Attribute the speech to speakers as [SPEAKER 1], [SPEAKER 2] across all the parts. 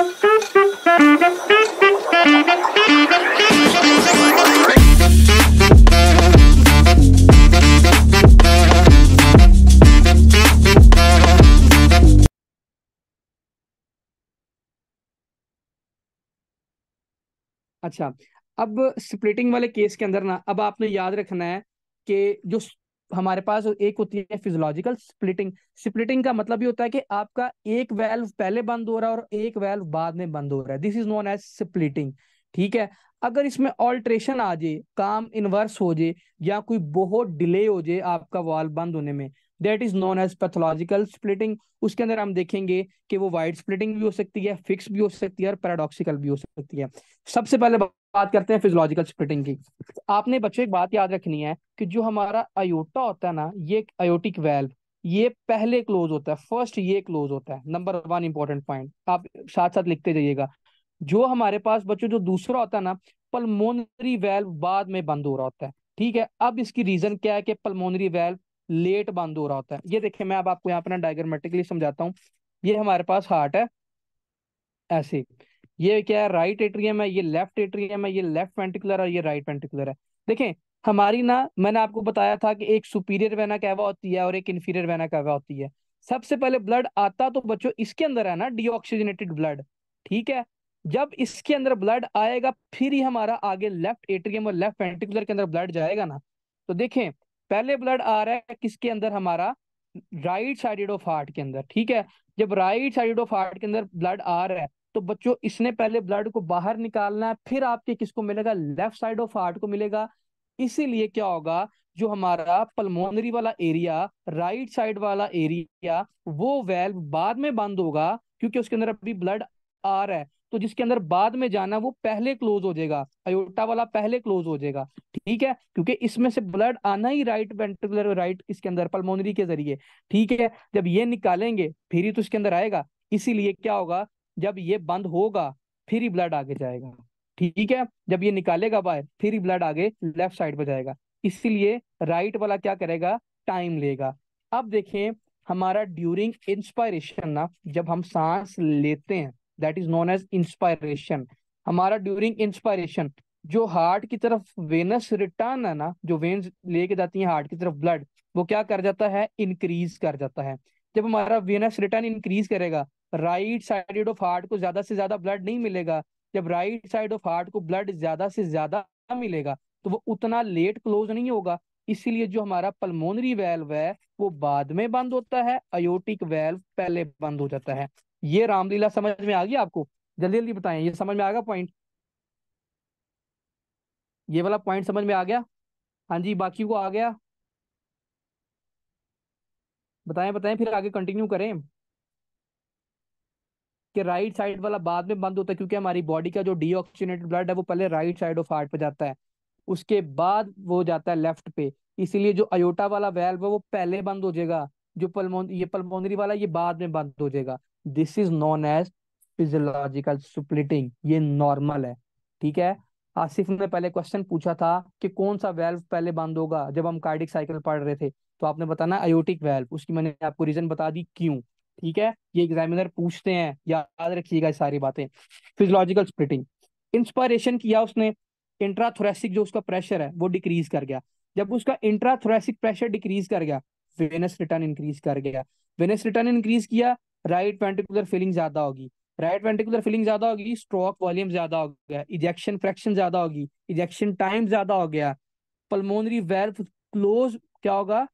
[SPEAKER 1] अच्छा अब स्प्लिटिंग वाले केस के अंदर ना अब आपने याद रखना है कि जो हमारे पास एक होती है फिजियोलॉजिकल स्प्लिटिंग स्प्लिटिंग का मतलब ये होता है कि आपका एक वेल्व पहले बंद हो रहा है और एक वेल्व बाद में बंद हो रहा है this is known as splitting ठीक है अगर इसमें ऑल्ट्रेशन आ जाए काम इनवर्स हो जाए या कोई बहुत डिले हो जाए आपका वाल बंद होने में that is known as pathological splitting उसके अंदर हम देखेंगे कि वो वाइड स्प्लिटिंग भी हो सकती है फिक्स भी हो सकती है और पैराडॉक्सिकल भी हो सकती है सबसे पहले बात करते हैं फिजोलॉजिकल स्प्लिटिंग की आपने बच्चों एक बात याद रखनी है कि जो हमारा अयोटा होता है ना ये एक अयोटिक वेल्व ये पहले क्लोज होता है फर्स्ट ये क्लोज होता है नंबर वन इंपॉर्टेंट पॉइंट आप साथ साथ लिखते जाइएगा जो हमारे पास बच्चों जो दूसरा होता है ना पल्मोनरी वेल्व बाद में बंद हो रहा होता है ठीक है अब इसकी रीजन क्या है कि पल्मोनरी वेल्व लेट बंद हो रहा होता है ये देखिए मैं अब आपको यहाँ पर डायग्रामेटिकली समझाता हूँ ये हमारे पास हार्ट है ऐसे ये क्या है राइट एट्रियम है ये लेफ्ट एट्रियम है ये लेफ्ट वेंटिकुलर और ये राइट वेंटिकुलर है देखें हमारी ना मैंने आपको बताया था कि एक सुपीरियर वेना कैवा होती है और एक इन्फीरियर वेना कैवा होती है सबसे पहले ब्लड आता तो बच्चों इसके अंदर है ना डीऑक्सीजनेटेड ब्लड ठीक है जब इसके अंदर ब्लड आएगा फिर ही हमारा आगे लेफ्ट एट्रियम और लेफ्ट वेंटिकुलर के अंदर ब्लड जाएगा ना तो देखें पहले ब्लड आ रहा है किसके अंदर हमारा राइट साइडेड ऑफ हार्ट के अंदर ठीक है जब राइट साइडेड ऑफ हार्ट के अंदर ब्लड आ रहा है तो बच्चों इसने पहले ब्लड को बाहर निकालना है फिर आपके किसको मिलेगा लेफ्ट साइड ऑफ हार्ट को मिलेगा इसीलिए क्या होगा जो हमारा पल्मोनरी वाला एरिया राइट साइड वाला एरिया वो वेल्व बाद में बंद होगा क्योंकि उसके अंदर अभी ब्लड आ रहा है तो जिसके अंदर बाद में जाना वो पहले क्लोज हो जाएगा अयोटा वाला पहले क्लोज हो जाएगा ठीक है क्योंकि इसमें से ब्लड आना ही राइट वेंटिकुलर राइट इसके अंदर पल्मोनरी के जरिए ठीक है जब ये निकालेंगे फिर ही तो इसके अंदर आएगा इसीलिए क्या होगा जब ये बंद होगा फिर ही ब्लड आगे जाएगा ठीक है जब ये निकालेगा बाहर फिर ही ब्लड आगे लेफ्ट साइड पर जाएगा इसीलिए राइट वाला क्या करेगा टाइम लेगा अब देखें हमारा ड्यूरिंग इंस्पायरेशन ना जब हम सांस लेते हैं that is known as inspiration हमारा ड्यूरिंग इंस्पायरेशन जो हार्ट की तरफ वेनस रिटर्न है ना जो वेन्स लेके जाती है हार्ट की तरफ ब्लड वो क्या कर जाता है इंक्रीज कर जाता है जब हमारा वेनस रिटर्न इंक्रीज करेगा राइट साइड ऑफ हार्ट को ज्यादा से ज्यादा ब्लड नहीं मिलेगा जब राइट साइड ऑफ हार्ट को ब्लड ज्यादा से ज्यादा मिलेगा तो वो उतना लेट क्लोज नहीं होगा इसीलिए जो हमारा पल्मोनरी वेल्व है वो बाद में बंद होता है अयोटिक वेल्व पहले बंद हो जाता है ये रामलीला समझ में आ गई आपको जल्दी जल्दी बताएं ये समझ में आ गया पॉइंट ये वाला पॉइंट समझ में आ गया हाँ जी बाकी को आ गया बताएं बताएं फिर आगे कंटिन्यू करें कि राइट साइड वाला बाद में बंद होता है क्योंकि हमारी बॉडी का जो डीऑक्सीनेटेड ब्लड है वो पहले राइट साइड ऑफ हार्ट पे जाता है उसके बाद वो जाता है लेफ्ट पे इसीलिए जो अयोटा वाला वेल्व है वो पहले बंद हो जाएगा जो पलमोन ये पलमोनरी वाला ये बाद में बंद हो जाएगा this is known as physiological splitting ये नॉर्मल है ठीक है आसिफ ने पहले क्वेश्चन पूछा था कि कौन सा वेल्व पहले बंद होगा जब हम कार्डिक साइकिल पढ़ रहे थे तो आपने बताना अयोटिक वेल्व उसकी मैंने आपको रीजन बता दी क्यों ठीक है ये एग्जामिनर पूछते हैं याद रखिएगा सारी बातें फिजियोलॉजिकल स्प्लिटिंग इंस्पायरेशन किया उसने इंट्राथोरेसिक जो उसका प्रेशर है वो डिक्रीज कर गया जब उसका इंट्राथोरेसिक प्रेशर डिक्रीज कर गया वेनस रिटर्न इंक्रीज कर गया वेनस रिटर्न इंक्रीज किया राइट वेंटिकुलर फीलिंग ज्यादा होगी राइट वेंटिकुलर फीलिंग ज्यादा होगी स्ट्रोक वॉल्यूम ज्यादा हो गया इजेक्शन फ्रैक्शन ज्यादा होगी इजेक्शन टाइम ज्यादा हो गया पल्मोनरी वेल्व क्लोज क्या होगा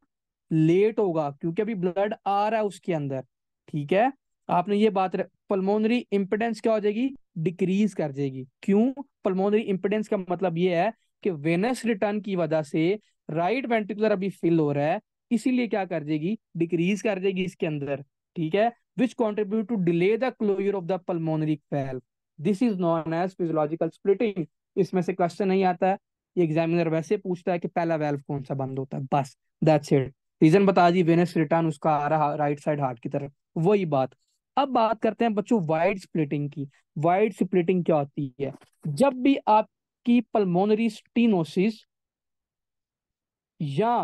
[SPEAKER 1] लेट होगा क्योंकि अभी ब्लड आ रहा है उसके अंदर ठीक है आपने ये बात पल्मोनरी इंपिडेंस क्या हो जाएगी डिक्रीज कर जाएगी क्यों पल्मोनरी इंपिडेंस का मतलब ये है कि वेनस रिटर्न की वजह से राइट वेंटिकुलर अभी फिल हो रहा है इसीलिए क्या कर जाएगी डिक्रीज कर देगी इसके अंदर ठीक है which contribute to delay the closure of the pulmonary valve. This is known as physiological splitting. इसमें से क्वेश्चन नहीं आता है ये एग्जामिनर वैसे पूछता है कि पहला वेल्व कौन सा बंद होता है बस दैट्स इट रीजन बता दी वेनस रिटर्न उसका आ रहा राइट साइड हार्ट की तरफ वही बात अब बात करते हैं बच्चों वाइड स्प्लिटिंग की वाइड स्प्लिटिंग क्या होती है जब भी आपकी पल्मोनरी स्टीनोसिस या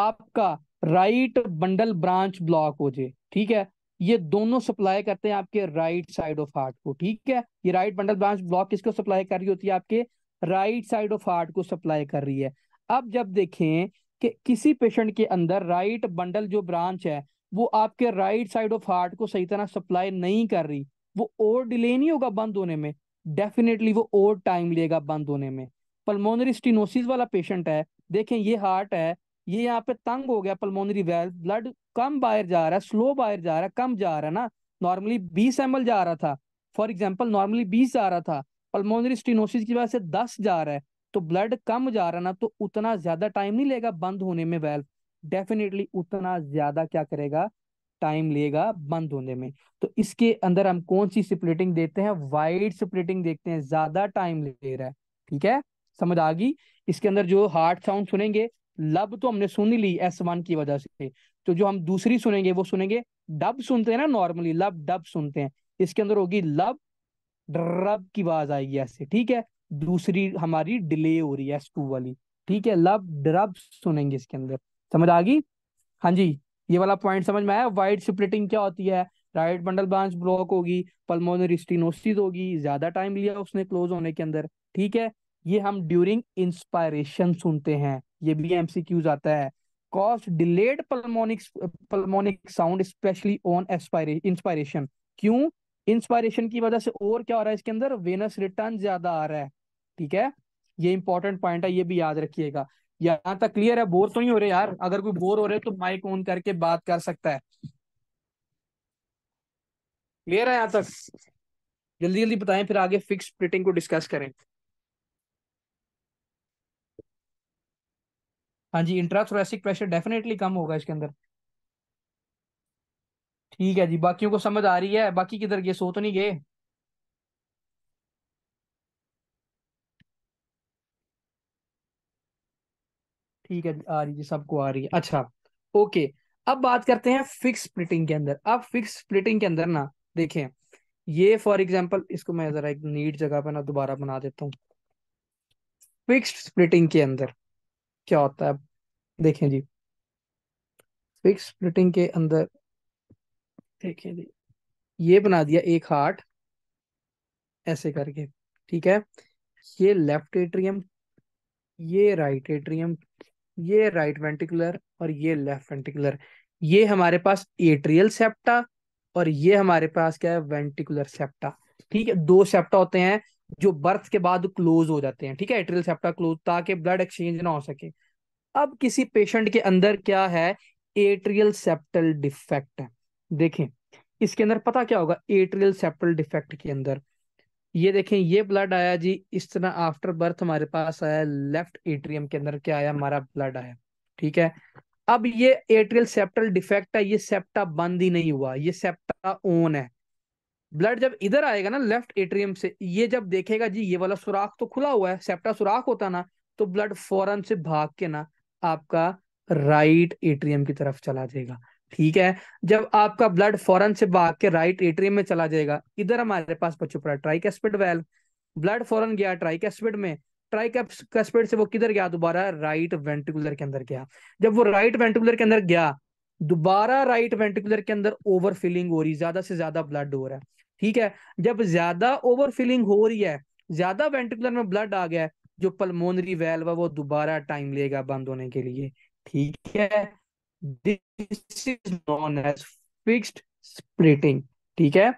[SPEAKER 1] आपका राइट बंडल ब्रांच ब्लॉक हो जाए ठीक है ये दोनों सप्लाई करते हैं आपके राइट साइड ऑफ हार्ट को ठीक है ये राइट बंडल ब्रांच ब्लॉक किसको सप्लाई कर रही होती है आपके राइट साइड ऑफ हार्ट को सप्लाई कर रही है अब जब देखें कि किसी पेशेंट के अंदर राइट बंडल जो ब्रांच है वो आपके राइट साइड ऑफ हार्ट को सही तरह सप्लाई नहीं कर रही वो और डिले नहीं होगा बंद होने में डेफिनेटली वो और टाइम लेगा बंद होने में पलमोनरी स्टिनोसिस वाला पेशेंट है देखें ये हार्ट है ये यहाँ पे तंग हो गया पल्मोनरी वेल्व ब्लड कम बाहर जा रहा है स्लो बाहर जा रहा है कम जा रहा है ना नॉर्मली बीस एम जा रहा था फॉर एग्जाम्पल नॉर्मली बीस जा रहा था पल्मोनरी स्टीनोसिस की वजह से दस जा रहा है तो ब्लड कम जा रहा ना तो उतना ज्यादा टाइम नहीं लेगा बंद होने में वेल्व डेफिनेटली उतना ज्यादा क्या करेगा टाइम लेगा बंद होने में तो इसके अंदर हम कौन सी स्प्लिटिंग देते हैं वाइड स्प्लिटिंग देखते हैं ज्यादा टाइम ले रहा है ठीक है समझ आ गई इसके अंदर जो हार्ट साउंड सुनेंगे लब तो हमने सुन ली एस वन की वजह से तो जो हम दूसरी सुनेंगे वो सुनेंगे डब सुनते हैं ना नॉर्मली लब डब सुनते हैं इसके अंदर होगी लब ड्रब की आवाज आएगी ऐसे ठीक है दूसरी हमारी डिले हो रही है एस टू वाली ठीक है लब ड्रब सुनेंगे इसके अंदर समझ आ गई हाँ जी ये वाला पॉइंट समझ में आया वाइड स्प्लिटिंग क्या होती है राइट बंडल ब्रांच ब्लॉक होगी पल्मोनरी होगी ज्यादा टाइम लिया उसने क्लोज होने के अंदर ठीक है ये हम ड्यूरिंग इंस्पायरेशन सुनते हैं ये भी एमसीक्यूज आता है cause delayed pulmonic pulmonic sound specially on inspiration क्यों इंस्पायरेशन की वजह से और क्या हो रहा है इसके अंदर वेनस रिटर्न ज्यादा आ रहा है ठीक है ये इंपॉर्टेंट पॉइंट है ये भी याद रखिएगा यहाँ तक क्लियर है बोर तो नहीं हो रहे यार अगर कोई बोर हो रहे तो माइक ऑन करके बात कर सकता है क्लियर है यहाँ तक जल्दी जल्दी बताएं फिर आगे फिक्स स्प्लिटिंग को डिस्कस करें हाँ जी इंट्राथोरेसिक प्रेशर डेफिनेटली कम होगा इसके अंदर ठीक है जी बाकी को समझ आ रही है बाकी किधर गए सो तो नहीं गए ठीक है आ रही है सबको आ रही है अच्छा ओके अब बात करते हैं फिक्स स्प्लिटिंग के अंदर अब फिक्स स्प्लिटिंग के अंदर ना देखें ये फॉर एग्जांपल इसको मैं जरा एक नीट जगह पर ना दोबारा बना देता हूँ फिक्स स्प्लिटिंग के अंदर क्या होता है देखें जी फिक्स स्प्लिटिंग के अंदर देखें जी ये बना दिया एक हार्ट ऐसे करके ठीक है ये लेफ्ट एट्रियम ये राइट एट्रियम ये राइट वेंटिकुलर और ये लेफ्ट वेंटिकुलर ये हमारे पास एट्रियल सेप्टा और ये हमारे पास क्या है वेंटिकुलर सेप्टा ठीक है दो सेप्टा होते हैं जो बर्थ के बाद क्लोज हो जाते हैं ठीक है एट्रियल सेप्टा क्लोज ताकि ब्लड एक्सचेंज ना हो सके अब किसी पेशेंट के अंदर क्या है एट्रियल सेप्टल डिफेक्ट है देखें इसके अंदर पता क्या होगा एट्रियल सेप्टल डिफेक्ट के अंदर ये देखें ये ब्लड आया जी इस तरह आफ्टर बर्थ हमारे पास आया लेफ्ट एट्रियम के अंदर क्या आया हमारा ब्लड आया ठीक है अब ये एट्रियल सेप्टल डिफेक्ट है ये सेप्टा बंद ही नहीं हुआ ये सेप्टा ऑन है ब्लड जब इधर आएगा ना लेफ्ट एट्रियम से ये जब देखेगा जी ये वाला सुराख तो खुला हुआ है सेप्टा सुराख होता ना तो ब्लड फौरन से भाग के ना आपका राइट एट्रियम की तरफ चला जाएगा ठीक है जब आपका ब्लड फौरन से भाग के राइट एट्रियम में चला जाएगा इधर हमारे पास बच्चों पड़ा ट्राइकेस्पिड वेल ब्लड फौरन गया ट्राइकेस्पिड में ट्राइकेस्पिड से वो किधर गया दोबारा राइट वेंटिकुलर के अंदर गया जब वो राइट वेंटिकुलर के अंदर गया दोबारा राइट वेंटिकुलर के अंदर ओवर फिलिंग हो रही ज्यादा से ज्यादा ब्लड हो रहा है ठीक है जब ज्यादा ओवर फिलिंग हो रही है ज्यादा वेंटिकुलर में ब्लड आ गया है जो पलमोनरी वेल्व है वो दोबारा टाइम लेगा बंद होने के लिए ठीक है this is known as fixed splitting ठीक है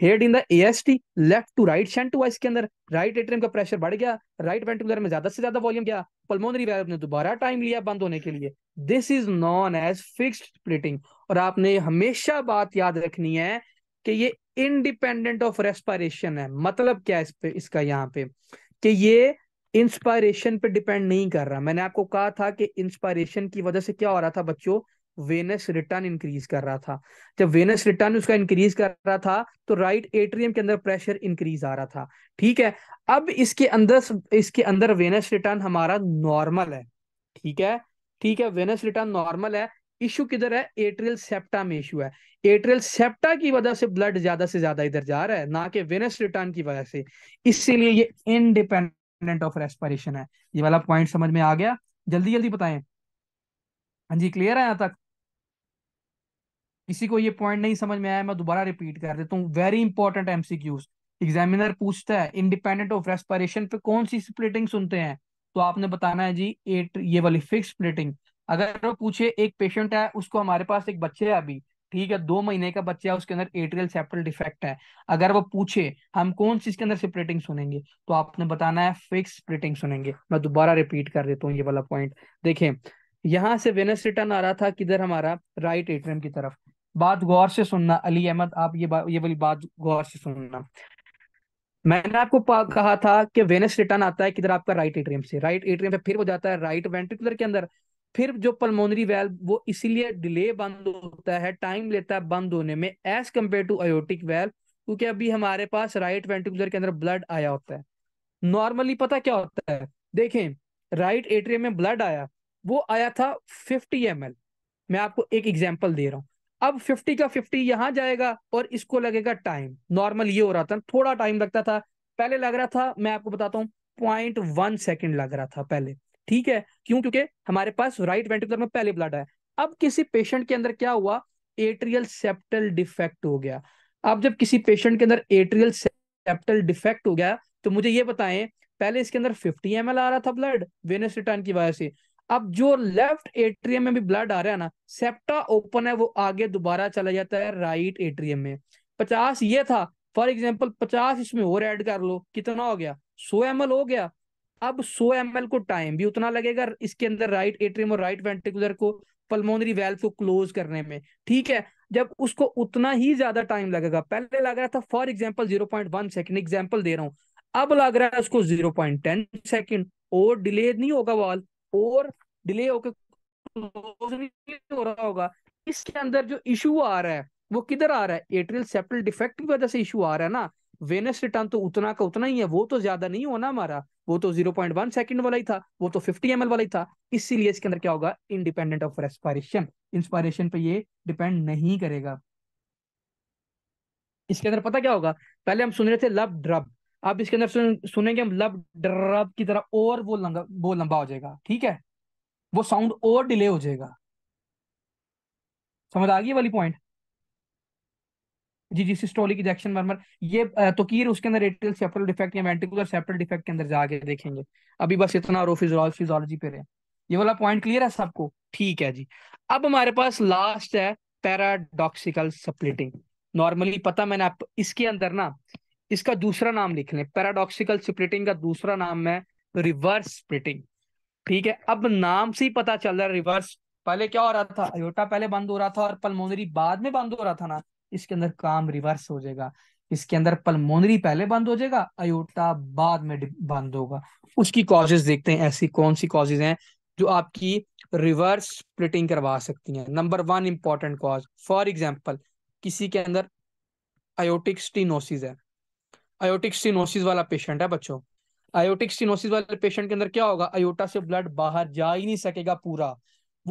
[SPEAKER 1] head in the A S T left to right shunt vice के अंदर राइट एट्रियम का प्रेशर बढ़ गया राइट वेंटिकुलर में ज्यादा से ज्यादा वॉल्यूम गया पल्मोनरी वेल्व ने दोबारा टाइम लिया बंद होने के लिए this is known as fixed splitting और आपने हमेशा बात याद रखनी है कि ये इनडिपेंडेंट ऑफ रेस्पायरेशन है मतलब क्या इस पे इसका यहाँ पे कि ये इंस्पायरेशन पे डिपेंड नहीं कर रहा मैंने आपको कहा था कि इंस्पायरेशन की वजह से क्या हो रहा था बच्चों वेनस रिटर्न इंक्रीज कर रहा था जब वेनस रिटर्न उसका इंक्रीज कर रहा था तो राइट एट्रियम के अंदर प्रेशर इंक्रीज आ रहा था ठीक है अब इसके अंदर इसके अंदर वेनस रिटर्न हमारा नॉर्मल है ठीक है ठीक है वेनस रिटर्न नॉर्मल है इशू किधर है एट्रियल सेप्टा में इशू है एट्रियल सेप्टा की वजह से ब्लड ज्यादा से ज्यादा इधर जा रहा है ना कि वेनस रिटर्न की वजह से इसीलिए ये इनडिपेंडेंट ऑफ रेस्पिरेशन है ये वाला पॉइंट समझ में आ गया जल्दी जल्दी बताएं हाँ जी क्लियर है यहां तक किसी को ये पॉइंट नहीं समझ में आया मैं दोबारा रिपीट कर देता हूँ वेरी इंपॉर्टेंट एमसीक्यूज एग्जामिनर पूछता है इंडिपेंडेंट ऑफ रेस्पिरेशन पे कौन सी स्प्लिटिंग सुनते हैं तो आपने बताना है जी एट ये वाली फिक्स स्प्लिटिंग अगर वो पूछे एक पेशेंट है उसको हमारे पास एक बच्चे है अभी ठीक है दो महीने का बच्चा है उसके अंदर एट्रियल सेप्टल डिफेक्ट है अगर वो पूछे हम कौन सी इसके अंदर स्प्लिटिंग सुनेंगे तो आपने बताना है फिक्स स्प्लिटिंग सुनेंगे मैं दोबारा रिपीट कर देता हूँ ये वाला पॉइंट देखें यहाँ से वेनस रिटर्न आ रहा था किधर हमारा राइट एट्रियम की तरफ बात गौर से सुनना अली अहमद आप ये ये वाली बात गौर से सुनना मैंने आपको कहा था कि वेनस रिटर्न आता है किधर आपका राइट एट्रियम से राइट एट्रियम पे फिर वो जाता है राइट वेंट्रिकुलर के अंदर फिर जो पल्मोनरी वेल्व वो इसीलिए डिले बंद होता है टाइम लेता है बंद होने में as compared to aortic valve क्योंकि अभी हमारे पास राइट वेंटिकुलर के अंदर ब्लड आया होता है नॉर्मली पता क्या होता है देखें राइट एट्रियम में ब्लड आया वो आया था 50 एम मैं आपको एक एग्जाम्पल दे रहा हूँ अब 50 का 50 यहाँ जाएगा और इसको लगेगा टाइम नॉर्मल ये हो रहा था थोड़ा टाइम लगता था पहले लग रहा था मैं आपको बताता हूँ पॉइंट वन सेकेंड लग रहा था पहले ठीक है क्यों क्योंकि हमारे पास राइट वेंटिकुलर में पहले ब्लड है अब किसी पेशेंट के अंदर क्या हुआ एट्रियल सेप्टल डिफेक्ट हो गया अब जब किसी पेशेंट के अंदर एट्रियल सेप्टल डिफेक्ट हो गया तो मुझे ये बताएं पहले इसके अंदर 50 एम आ रहा था ब्लड वेनस रिटर्न की वजह से अब जो लेफ्ट एट्रियम में भी ब्लड आ रहा है ना सेप्टा ओपन है वो आगे दोबारा चला जाता है राइट एट्रियम में पचास ये था फॉर एग्जाम्पल पचास इसमें और ऐड कर लो कितना हो गया सो एम हो गया अब 100 एम को टाइम भी उतना लगेगा इसके अंदर राइट एट्रियम और राइट वेंटिकुलर को पल्मोनरी वेल्व को क्लोज करने में ठीक है जब उसको उतना ही ज्यादा टाइम लगेगा पहले लग रहा था for example zero point one second example दे रहा हूं अब लग रहा है उसको जीरो पॉइंट टेन सेकेंड और डिले नहीं होगा वाल और डिले होकर क्लोज नहीं हो रहा होगा इसके अंदर जो इशू आ रहा है वो किधर आ रहा है एट्रियल सेप्टल डिफेक्ट की वजह से इशू आ रहा है ना वेनस रिटर्न तो उतना का उतना ही है वो तो ज्यादा नहीं होना हमारा वो तो जीरो पॉइंट वन सेकंड वाला ही था वो तो फिफ्टी एम वाला ही था इसीलिए इसके अंदर क्या होगा इंडिपेंडेंट ऑफ रेस्पायरेशन इंस्पायरेशन पे ये डिपेंड नहीं करेगा इसके अंदर पता क्या होगा पहले हम सुन रहे थे लब ड्रब अब इसके अंदर सुन, सुनेंगे हम लब ड्रब की तरह और वो लंबा वो लंबा हो जाएगा ठीक है वो साउंड और डिले हो जाएगा समझ आ गई वाली पॉइंट जी जी सिस्टोलिक इजेक्शन मर्मर ये तो कीर उसके अंदर एट्रियल सेप्टल डिफेक्ट या वेंट्रिकुलर सेप्टल डिफेक्ट के अंदर जाके देखेंगे अभी बस इतना और फिजियोलॉजी पे रहे ये वाला पॉइंट क्लियर है सबको ठीक है जी अब हमारे पास लास्ट है पैराडॉक्सिकल स्प्लिटिंग नॉर्मली पता मैंने आप इसके अंदर ना इसका दूसरा नाम लिख लें पैराडॉक्सिकल स्प्लिटिंग का दूसरा नाम है रिवर्स स्प्लिटिंग ठीक है अब नाम से ही पता चल रहा है रिवर्स पहले क्या हो रहा था अयोटा पहले बंद हो रहा था और पलमोनरी बाद में बंद हो रहा था ना इसके अंदर काम रिवर्स हो जाएगा इसके अंदर पलमोनरी पहले बंद हो जाएगा अयोटा बाद में बंद होगा उसकी कॉजेज देखते हैं ऐसी कौन सी कॉजेज हैं जो आपकी रिवर्स स्प्लिटिंग करवा सकती हैं number one important cause for example किसी के अंदर अयोटिक स्टीनोसिस है अयोटिक स्टीनोसिस वाला पेशेंट है बच्चों अयोटिक स्टीनोसिस वाले पेशेंट के अंदर क्या होगा अयोटा से ब्लड बाहर जा ही नहीं सकेगा पूरा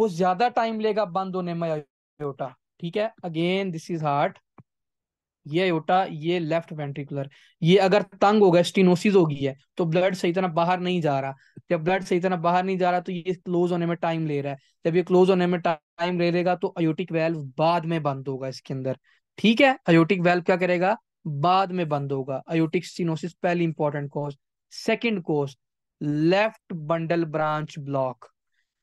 [SPEAKER 1] वो ज्यादा टाइम लेगा बंद होने में अयोटा ठीक है अगेन दिस इज हार्ट ये अयोटा ये लेफ्ट वेंट्रिकुलर ये अगर तंग होगा स्टीनोसिस होगी है तो ब्लड सही तरह बाहर नहीं जा रहा जब ब्लड सही तरह बाहर नहीं जा रहा तो ये क्लोज होने में टाइम ले रहा है जब ये क्लोज होने में टाइम ले लेगा तो अयोटिक वेल्व बाद में बंद होगा इसके अंदर ठीक है अयोटिक वेल्व क्या करेगा बाद में बंद होगा अयोटिक स्टीनोसिस पहली important cause second cause left bundle branch block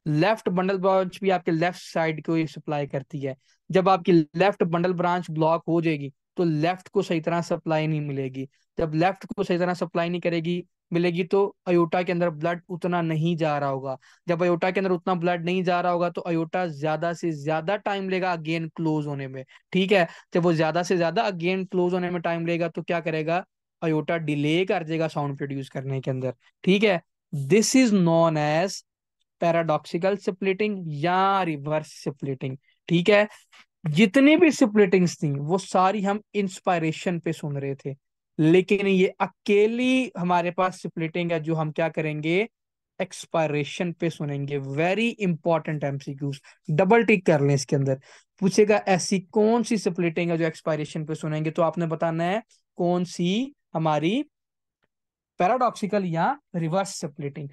[SPEAKER 1] left bundle branch भी आपके लेफ्ट साइड को ही सप्लाई करती है जब आपकी लेफ्ट बंडल ब्रांच ब्लॉक हो जाएगी तो लेफ्ट को सही तरह सप्लाई नहीं मिलेगी जब लेफ्ट को सही तरह सप्लाई नहीं करेगी मिलेगी तो अयोटा के अंदर ब्लड उतना नहीं जा रहा होगा जब अयोटा के अंदर उतना ब्लड नहीं जा रहा होगा तो अयोटा ज्यादा से ज्यादा टाइम लेगा अगेन क्लोज होने में ठीक है जब वो ज्यादा से ज्यादा अगेन क्लोज होने में टाइम लेगा तो क्या करेगा अयोटा डिले कर देगा साउंड प्रोड्यूस करने के अंदर ठीक है this is known as paradoxical splitting या रिवर्स स्प्लिटिंग ठीक है जितनी भी सिप्लिटिंग्स थी वो सारी हम इंस्पायरेशन पे सुन रहे थे लेकिन ये अकेली हमारे पास स्प्लिटिंग है जो हम क्या करेंगे एक्सपायरेशन पे सुनेंगे very important MCQs double tick कर लें इसके अंदर पूछेगा ऐसी कौन सी स्प्लिटिंग है जो एक्सपायरेशन पे सुनेंगे तो आपने बताना है कौन सी हमारी पैराडॉक्सिकल या रिवर्स सेपरेटिंग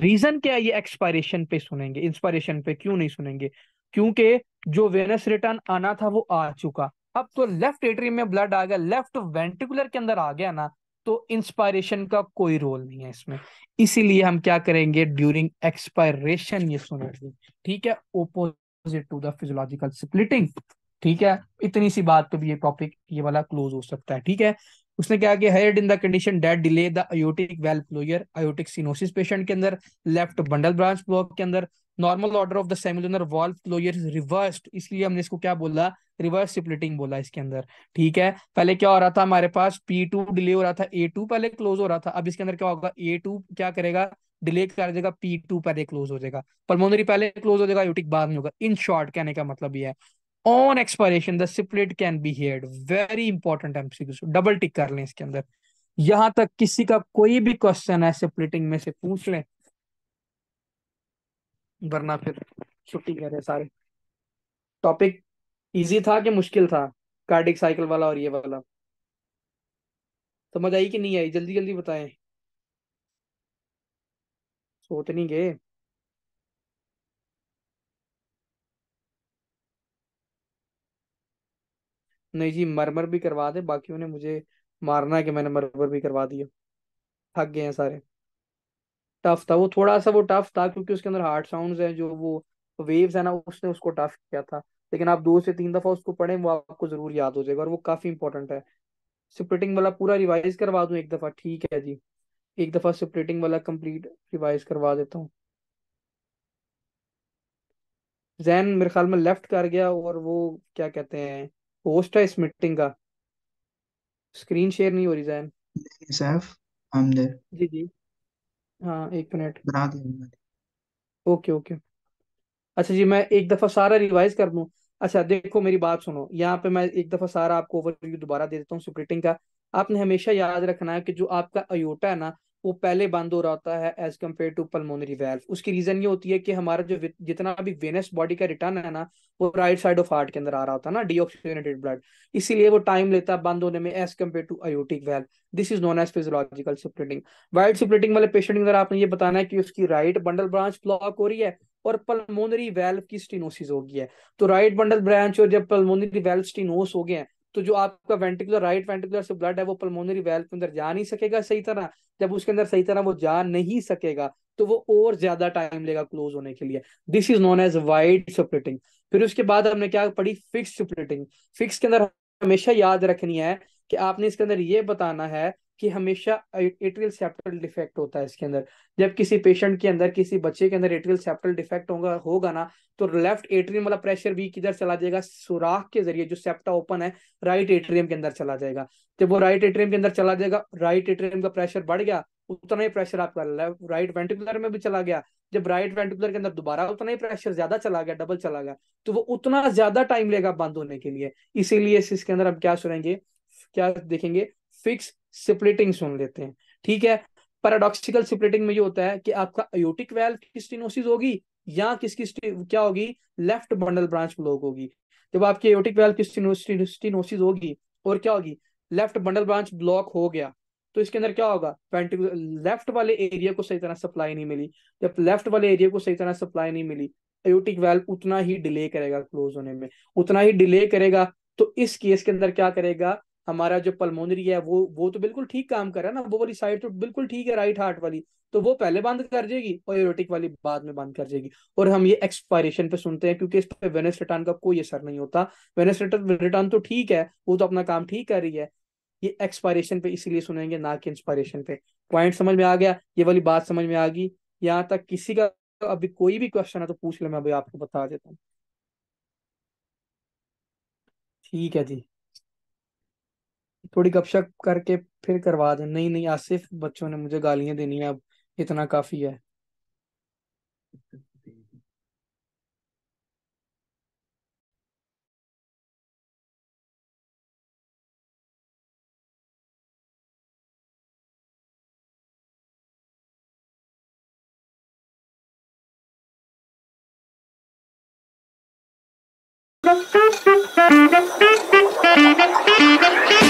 [SPEAKER 1] रीजन क्या है ये एक्सपायरेशन पे सुनेंगे इंस्पायरेशन पे क्यों नहीं सुनेंगे क्योंकि जो वेनस रिटर्न आना था वो आ चुका अब तो लेफ्ट एट्री में ब्लड आ गया लेफ्ट वेंटिकुलर के अंदर आ गया ना तो इंस्पायरेशन का कोई रोल नहीं है इसमें इसीलिए हम क्या करेंगे ड्यूरिंग एक्सपायरेशन ये सुनेंगे ठीक है opposite to the physiological splitting ठीक है इतनी सी बात पे भी ये टॉपिक ये वाला क्लोज हो सकता है ठीक है उसने क्या किया heard in the condition that delay the aortic valve फ्लोयर आयोटिक सिनोसिस पेशेंट के अंदर लेफ्ट बंडल ब्रांच ब्लॉक के अंदर normal order of the semilunar valve फ्लोयर रिवर्स्ड इसलिए हमने इसको क्या बोला रिवर्स स्प्लिटिंग बोला इसके अंदर ठीक है पहले क्या हो रहा था हमारे पास पी टू डिले हो रहा था ए टू पहले क्लोज हो रहा था अब इसके अंदर क्या होगा ए टू क्या करेगा डिले कर देगा पी टू पहले क्लोज हो जाएगा पल्मोनरी पहले क्लोज हो जाएगा यूटिक बाद में होगा इन शॉर्ट कहने का मतलब ये है on expiration the split can be heard very important MCQ double tick कर लें इसके अंदर यहां तक किसी का कोई भी क्वेश्चन है सिपलेटिंग में से पूछ लें वरना फिर छुट्टी कह रहे सारे टॉपिक इजी था कि मुश्किल था कार्डिक साइकिल वाला और ये वाला समझ आई कि नहीं आई जल्दी जल्दी बताएं सोच नहीं गए नहीं जी मरमर भी करवा दे बाकी उन्हें मुझे मारना है कि मैंने मरमर भी करवा दिया थक गए हैं सारे टफ था वो थोड़ा सा वो टफ था क्योंकि उसके अंदर हार्ड साउंड है जो वो वेव्स है ना उसने उसको टफ किया था लेकिन आप दो से तीन दफा उसको पढ़े वो आपको जरूर याद हो जाएगा और वो काफी इंपॉर्टेंट है स्प्रिटिंग वाला पूरा रिवाइज करवा दू एक दफा ठीक है जी एक दफा स्प्रिटिंग वाला कंप्लीट रिवाइज करवा देता हूँ जैन मेरे ख्याल में लेफ्ट कर गया और वो क्या कहते हैं होस्ट है इस मीटिंग का स्क्रीन शेयर नहीं हो रही Jain Saif I am there जी जी हाँ एक मिनट बना दिया ओके ओके अच्छा जी मैं एक दफा सारा रिवाइज कर लूँ अच्छा देखो मेरी बात सुनो यहाँ पे मैं एक दफा सारा आपको ओवरव्यू दोबारा दे देता हूँ स्प्लिटिंग का आपने हमेशा याद रखना है कि जो आपका अयोटा है ना वो पहले बंद हो रहा है as compared to pulmonary valve उसकी रीजन ये होती है कि हमारा जो जितना भी वेनस बॉडी का रिटर्न है ना वो राइट साइड ऑफ हार्ट के अंदर आ रहा होता है ना डीऑक्सीजनेटेड ब्लड इसीलिए वो टाइम लेता है बंद होने में as compared to aortic valve this is known as physiological splitting wide splitting वाले पेशेंट के अंदर आपने ये बताना है कि उसकी राइट बंडल ब्रांच ब्लॉक हो रही है और पलमोनरी वेल्व की स्टिनोसिस होगी है तो राइट बंडल ब्रांच और जब पलमोनरी वेल्व स्टिनोस हो गए हैं तो जो आपका वेंटिकुलर राइट वेंटिकुलर से ब्लड है वो पल्मोनरी वेल्व के अंदर जा नहीं सकेगा सही तरह जब उसके अंदर सही तरह वो जा नहीं सकेगा तो वो और ज्यादा टाइम लेगा क्लोज होने के लिए this is known as wide splitting फिर उसके बाद हमने क्या पढ़ी फिक्स स्प्लिटिंग फिक्स के अंदर हमेशा याद रखनी है कि आपने इसके अंदर ये बताना है कि हमेशा एट्रियल सेप्टल डिफेक्ट होता है इसके अंदर जब किसी पेशेंट के अंदर किसी बच्चे के अंदर एट्रियल सेप्टल डिफेक्ट होगा होगा ना तो लेफ्ट एट्रियम वाला प्रेशर भी किधर चला जाएगा सुराख के जरिए जो सेप्टा ओपन है राइट एट्रियम के अंदर चला जाएगा जब वो राइट एट्रियम के अंदर चला जाएगा राइट एट्रियम का प्रेशर बढ़ गया उतना ही प्रेशर आपका राइट वेंटिकुलर में भी चला गया जब राइट वेंटिकुलर के अंदर दोबारा उतना ही प्रेशर ज्यादा चला गया डबल चला गया तो वो उतना ज्यादा टाइम लेगा बंद होने के लिए इसीलिए इसके अंदर हम क्या सुनेंगे क्या देखेंगे फिक्स सिप्लेटिंग सुन लेते हैं ठीक है पैराडॉक्सिकल सिपलेटिंग में ये होता है कि आपका अयोटिक वेल की स्टिनोसिस होगी या किसकी क्या होगी लेफ्ट बंडल ब्रांच ब्लॉक होगी जब आपकी एयोटिक वेल की स्टिनोसिस होगी और क्या होगी लेफ्ट बंडल ब्रांच ब्लॉक हो गया तो इसके अंदर क्या होगा वेंटिकुलर लेफ्ट वाले एरिया को सही तरह सप्लाई नहीं मिली जब लेफ्ट वाले एरिया को सही तरह सप्लाई नहीं मिली एयोटिक वेल्व उतना ही डिले करेगा क्लोज होने में उतना ही डिले करेगा तो इस केस के अंदर क्या करेगा हमारा जो पलमोनरी है वो वो तो बिल्कुल ठीक काम कर रहा है ना वो वाली साइड तो बिल्कुल ठीक है राइट हार्ट वाली तो वो पहले बंद कर जाएगी और एरोटिक वाली बाद में बंद कर जाएगी और हम ये एक्सपायरेशन पे सुनते हैं क्योंकि इस पर वेनस रिटर्न का कोई असर नहीं होता वेनस रिटर्न तो ठीक है वो तो अपना काम ठीक कर रही है ये एक्सपायरेशन पे इसीलिए सुनेंगे ना कि इंस्पायरेशन पे पॉइंट समझ में आ गया ये वाली बात समझ में आ गई यहाँ तक किसी का अभी कोई भी क्वेश्चन है तो पूछ ले मैं अभी आपको बता देता हूँ ठीक है जी थोड़ी गपशप करके फिर करवा दे नहीं नहीं आसिफ बच्चों ने मुझे गालियां देनी है अब इतना काफी है Thank you.